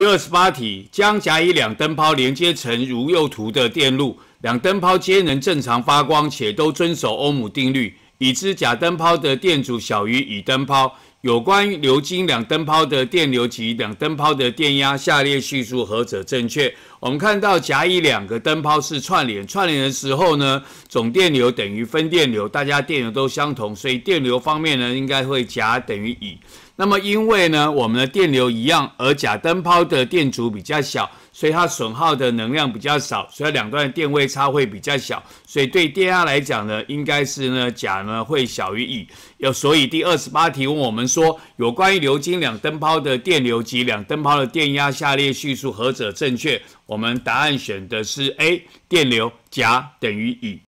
第二十八题，将甲、乙两灯泡连接成如右图的电路，两灯泡皆能正常发光，且都遵守欧姆定律。已知甲灯泡的电阻小于乙灯泡。有关流经两灯泡的电流及两灯泡的电压，下列叙述何者正确？我们看到甲乙两个灯泡是串联，串联的时候呢，总电流等于分电流，大家电流都相同，所以电流方面呢，应该会甲等于乙。那么因为呢，我们的电流一样，而甲灯泡的电阻比较小，所以它损耗的能量比较少，所以两端的电位差会比较小，所以对电压来讲呢，应该是呢甲呢会小于乙。要所以第二十八题问我们。说有关于流经两灯泡的电流及两灯泡的电压，下列叙述何者正确？我们答案选的是 A，电流甲等于乙。